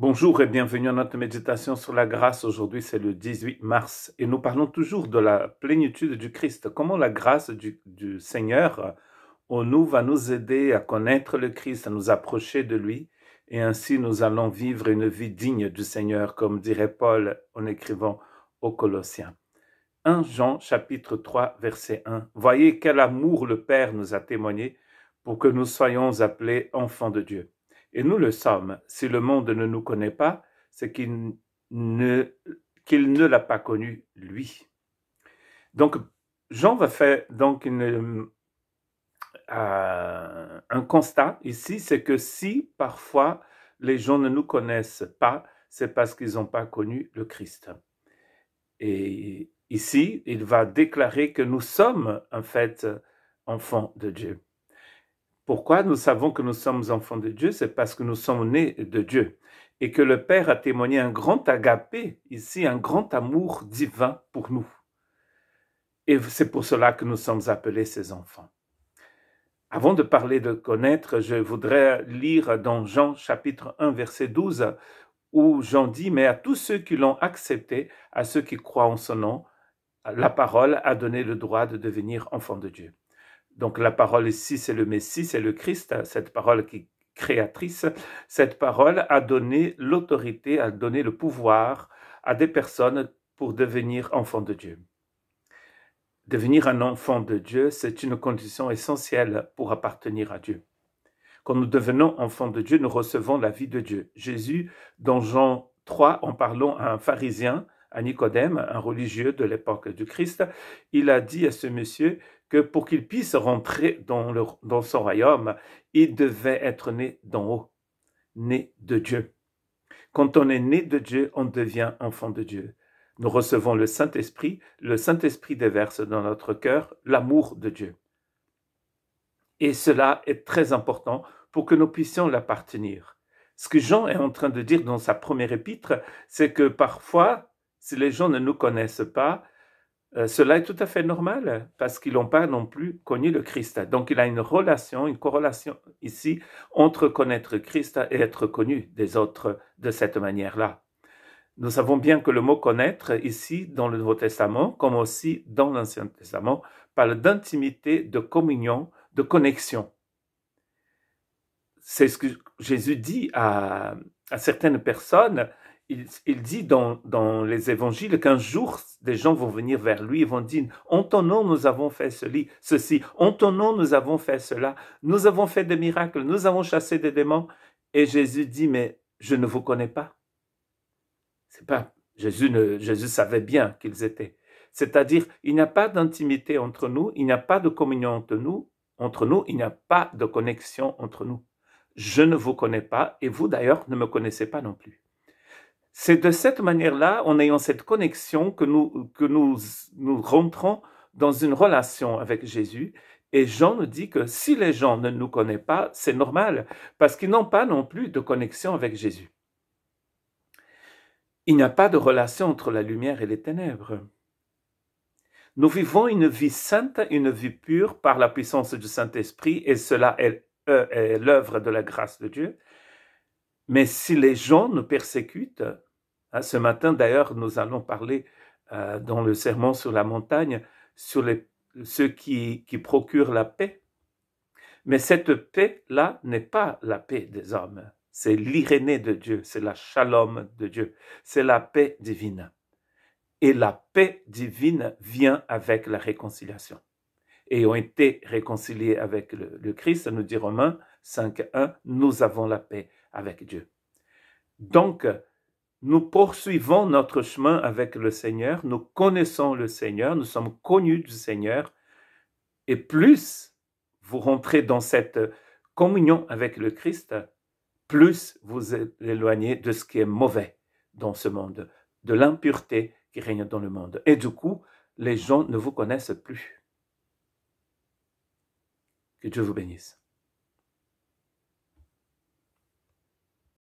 Bonjour et bienvenue à notre méditation sur la grâce. Aujourd'hui, c'est le 18 mars et nous parlons toujours de la plénitude du Christ. Comment la grâce du, Seigneur euh, en nous va nous aider à connaître le Christ, à nous approcher de lui et ainsi nous allons vivre une vie digne du Seigneur, comme dirait Paul en écrivant aux Colossiens. 1 Jean chapitre 3 verset 1. Voyez quel amour le Père nous a témoigné pour que nous soyons appelés enfants de Dieu. Et nous le sommes. Si le monde ne nous connaît pas, c'est qu'il ne, l'a pas connu, lui. Donc, Jean va faire donc euh, un constat ici, c'est que si parfois les gens ne nous connaissent pas, c'est parce qu'ils n'ont pas connu le Christ. Et ici, il va déclarer que nous sommes en fait enfants de Dieu. Pourquoi nous savons que nous sommes enfants de Dieu C'est parce que nous sommes nés de Dieu et que le Père a témoigné un grand agapé, ici un grand amour divin pour nous. Et c'est pour cela que nous sommes appelés ses enfants. Avant de parler de connaître, je voudrais lire dans Jean chapitre 1 verset 12 où Jean dit, mais à tous ceux qui l'ont accepté, à ceux qui croient en son nom, la parole a donné le droit de devenir enfants de Dieu. Donc la parole ici, c'est le Messie, c'est le Christ, cette parole qui créatrice, cette parole a donné l'autorité, a donné le pouvoir à des personnes pour devenir enfants de Dieu. Devenir un enfant de Dieu, c'est une condition essentielle pour appartenir à Dieu. Quand nous devenons enfants de Dieu, nous recevons la vie de Dieu. Jésus, dans Jean 3, en parlant à un pharisien, à Nicodème, un religieux de l'époque du Christ, il a dit à ce monsieur, que pour qu'il puisse rentrer dans, son royaume, il devait être né d'en haut, né de Dieu. Quand on est né de Dieu, on devient enfant de Dieu. Nous recevons le Saint-Esprit, le Saint-Esprit déverse dans notre cœur l'amour de Dieu. Et cela est très important pour que nous puissions l'appartenir. Ce que Jean est en train de dire dans sa première épître, c'est que parfois, si les gens ne nous connaissent pas, euh, cela est tout à fait normal parce qu'ils n'ont pas non plus connu le Christ. Donc il y a une relation, une corrélation ici entre connaître Christ et être connu des autres de cette manière-là. Nous savons bien que le mot connaître ici dans le Nouveau Testament, comme aussi dans l'Ancien Testament, parle d'intimité, de communion, de connexion. C'est ce que Jésus dit à certaines personnes il, dit dans, les évangiles qu'un jour, des gens vont venir vers lui et vont dire, en ton nom, nous avons fait ceci, ceci, en ton nom, nous avons fait cela, nous avons fait des miracles, nous avons chassé des démons. Et Jésus dit, mais je ne vous connais pas. C'est pas, Jésus, ne, Jésus savait bien qu'ils étaient. C'est-à-dire, il n'y a pas d'intimité entre nous, il n'y a pas de communion entre nous, entre nous, il n'y a pas de connexion entre nous. Je ne vous connais pas et vous d'ailleurs ne me connaissez pas non plus. C'est de cette manière-là, en ayant cette connexion, que nous, que nous, nous rentrons dans une relation avec Jésus. Et Jean nous dit que si les gens ne nous connaissent pas, c'est normal, parce qu'ils n'ont pas non plus de connexion avec Jésus. Il n'y a pas de relation entre la lumière et les ténèbres. Nous vivons une vie sainte, une vie pure par la puissance du Saint-Esprit, et cela est, euh, est l'œuvre de la grâce de Dieu. Mais si les gens nous persécutent, Hein, ce matin, d'ailleurs, nous allons parler euh, dans le serment sur la montagne sur les, ceux qui, procurent la paix. Mais cette paix-là n'est pas la paix des hommes. C'est l'irénée de Dieu, c'est la shalom de Dieu, c'est la paix divine. Et la paix divine vient avec la réconciliation. Et ont été réconciliés avec le, Christ, nous dit Romains 5.1, nous avons la paix avec Dieu. Donc, nous poursuivons notre chemin avec le Seigneur, nous connaissons le Seigneur, nous sommes connus du Seigneur, et plus vous rentrez dans cette communion avec le Christ, plus vous éloignez de ce qui est mauvais dans ce monde, de l'impureté qui règne dans le monde. Et du coup, les gens ne vous connaissent plus. Que Dieu vous bénisse.